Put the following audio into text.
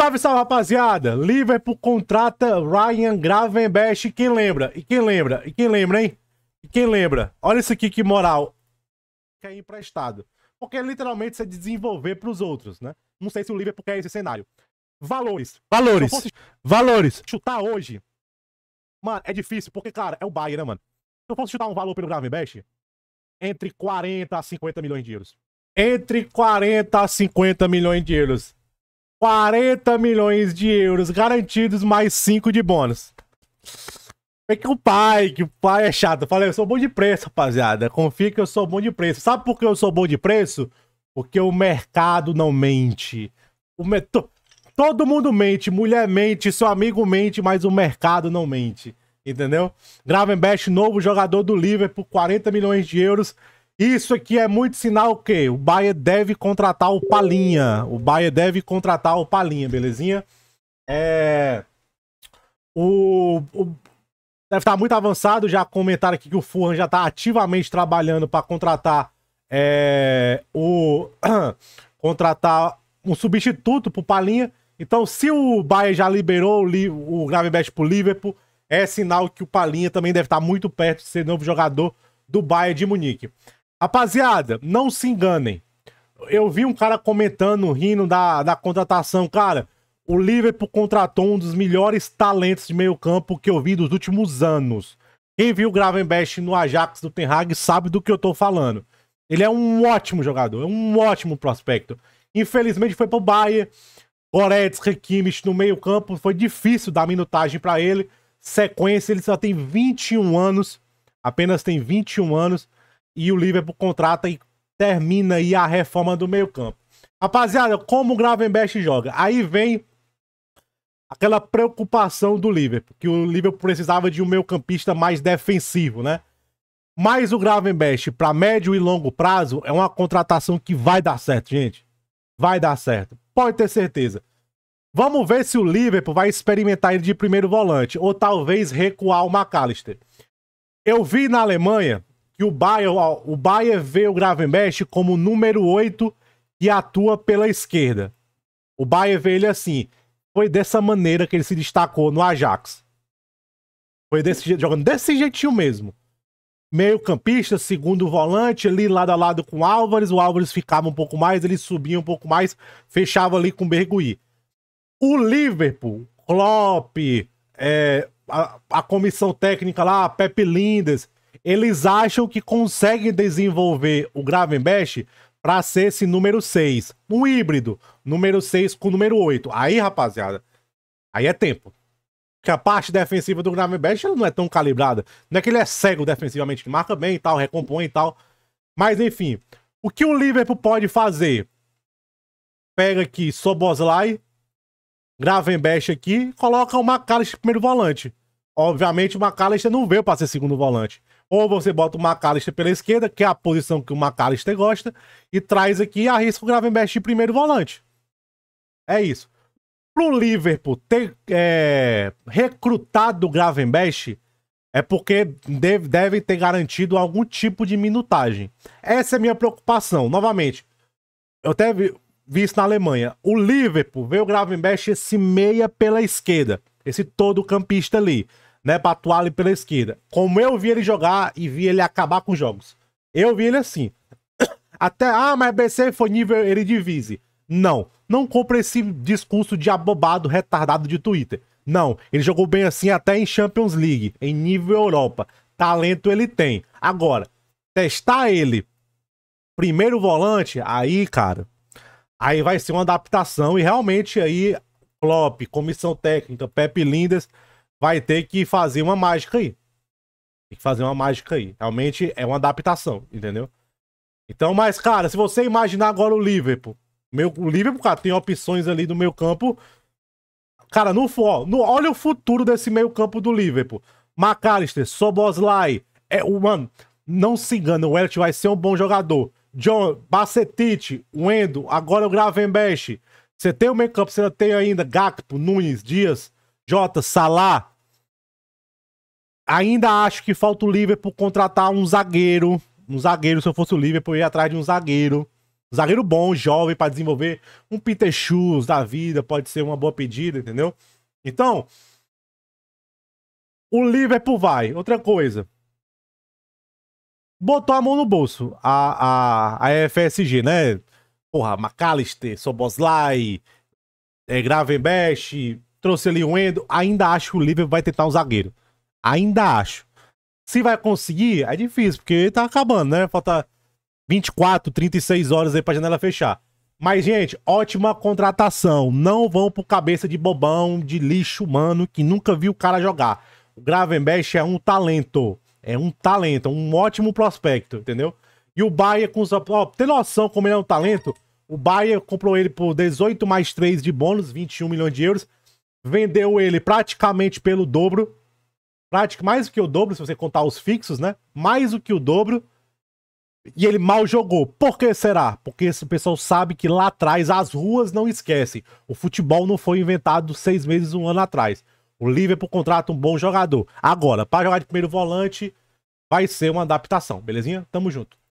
Salve, salve, rapaziada! Liverpool contrata Ryan Gravenberch. Quem lembra? E quem lembra? E quem lembra, hein? E quem lembra? Olha isso aqui, que moral. Que é emprestado. Porque literalmente você desenvolver para os outros, né? Não sei se o Liverpool quer esse cenário. Valores. Valores. Valores. Chutar hoje. Mano, é difícil, porque, cara, é o Bayern, né, mano? Se eu posso chutar um valor pelo Gravenberch, entre 40 a 50 milhões de euros. Entre 40 a 50 milhões de euros. 40 milhões de euros garantidos, mais 5 de bônus. É que o pai, que o pai é chato. falei, eu sou bom de preço, rapaziada. Confia que eu sou bom de preço. Sabe por que eu sou bom de preço? Porque o mercado não mente. O meto... Todo mundo mente, mulher mente, seu amigo mente, mas o mercado não mente. Entendeu? Gravenbest, novo jogador do Liverpool, 40 milhões de euros. Isso aqui é muito sinal que o Bahia deve contratar o Palinha. O Bahia deve contratar o Palinha, belezinha? É... O, o... Deve estar tá muito avançado. Já comentaram aqui que o Furran já está ativamente trabalhando para contratar é... o... contratar um substituto para o Palinha. Então, se o Bahia já liberou o, o Gravenbest para o Liverpool, é sinal que o Palinha também deve estar tá muito perto de ser novo jogador do Bahia de Munique. Rapaziada, não se enganem. Eu vi um cara comentando, rindo da, da contratação. Cara, o Liverpool contratou um dos melhores talentos de meio campo que eu vi dos últimos anos. Quem viu o Gravenbest no Ajax do Ten Hag sabe do que eu tô falando. Ele é um ótimo jogador, é um ótimo prospecto. Infelizmente foi pro Bayern. Goretz, Kimmich no meio campo, foi difícil dar minutagem para ele. Sequência, ele só tem 21 anos, apenas tem 21 anos e o Liverpool contrata e termina aí a reforma do meio-campo. Rapaziada, como o Gravenberch joga? Aí vem aquela preocupação do Liverpool, que o Liverpool precisava de um meio-campista mais defensivo, né? Mas o Gravenberch, para médio e longo prazo, é uma contratação que vai dar certo, gente. Vai dar certo. Pode ter certeza. Vamos ver se o Liverpool vai experimentar ele de primeiro volante, ou talvez recuar o McAllister. Eu vi na Alemanha que o Bayer, o Bayer vê o Gravenberch como número 8 e atua pela esquerda. O Bayer vê ele assim. Foi dessa maneira que ele se destacou no Ajax. Foi desse, jogando desse jeitinho mesmo. Meio campista, segundo volante, ali lado a lado com o Álvares. O Álvares ficava um pouco mais, ele subia um pouco mais, fechava ali com o Bergui. O Liverpool, Klopp, é, a, a, comissão técnica lá, Pepe Lindes, eles acham que conseguem desenvolver o Gravenbest para ser esse número 6. Um híbrido, número 6 com número 8. Aí, rapaziada, aí é tempo. Porque a parte defensiva do Gravenbest não é tão calibrada. Não é que ele é cego defensivamente, que marca bem e tal, recompõe e tal. Mas, enfim, o que o Liverpool pode fazer? Pega aqui Soboslai, Gravenbest aqui, coloca o McAllister primeiro volante. Obviamente, o McAllister não veio para ser segundo volante. Ou você bota o McAllister pela esquerda, que é a posição que o McAllister gosta, e traz aqui e arrisca o Gravenbest de primeiro volante. É isso. Pro Liverpool ter é, recrutado o Gravenbest é porque deve, deve ter garantido algum tipo de minutagem. Essa é a minha preocupação. Novamente, eu até vi, vi isso na Alemanha. O Liverpool veio o Gravenbest esse meia pela esquerda esse todo campista ali, né, pra atuar ali pela esquerda. Como eu vi ele jogar e vi ele acabar com jogos. Eu vi ele assim. Até, ah, mas BC foi nível ele divise. Não, não compra esse discurso de abobado, retardado de Twitter. Não, ele jogou bem assim até em Champions League, em nível Europa. Talento ele tem. Agora, testar ele primeiro volante, aí, cara, aí vai ser uma adaptação e realmente aí Klopp, comissão técnica, Pepe Lindes vai ter que fazer uma mágica aí. Tem que fazer uma mágica aí. Realmente é uma adaptação, entendeu? Então, mas, cara, se você imaginar agora o Liverpool, meu, o Liverpool, cara, tem opções ali do meio campo. Cara, no, ó, no, olha o futuro desse meio campo do Liverpool. McAllister, Soboslai, é, o, mano, não se engana, o Elliot vai ser um bom jogador. John, Bacetite, Wendo, agora o Gravenbech, você tem o meio campo, você tem ainda Gakpo, Nunes, Dias, Jota, Salah. Ainda acho que falta o Liverpool contratar um zagueiro. Um zagueiro, se eu fosse o Liverpool, eu ia atrás de um zagueiro. Um zagueiro bom, jovem, para desenvolver um Peter Schultz da vida, pode ser uma boa pedida, entendeu? Então, o Liverpool vai. Outra coisa. Botou a mão no bolso, a, a, a FSG, né? porra, McAllister, Soboslai, é, Gravenbeck, trouxe ali o Endo. Ainda acho que o Liverpool vai tentar um zagueiro. Ainda acho. Se vai conseguir, é difícil, porque tá acabando, né? Falta 24, 36 horas aí pra janela fechar. Mas, gente, ótima contratação. Não vão pro cabeça de bobão, de lixo humano, que nunca viu o cara jogar. O Gravenbash é um talento. É um talento, um ótimo prospecto, entendeu? E o Bayer com os. Ó, tem noção como ele é um talento? O Bayer comprou ele por 18 mais 3 de bônus, 21 milhões de euros. Vendeu ele praticamente pelo dobro. praticamente mais do que o dobro, se você contar os fixos, né? Mais do que o dobro. E ele mal jogou. Por que será? Porque esse pessoal sabe que lá atrás as ruas não esquecem. O futebol não foi inventado seis meses, um ano atrás. O Liverpool contrata um bom jogador. Agora, para jogar de primeiro volante, vai ser uma adaptação, belezinha? Tamo junto.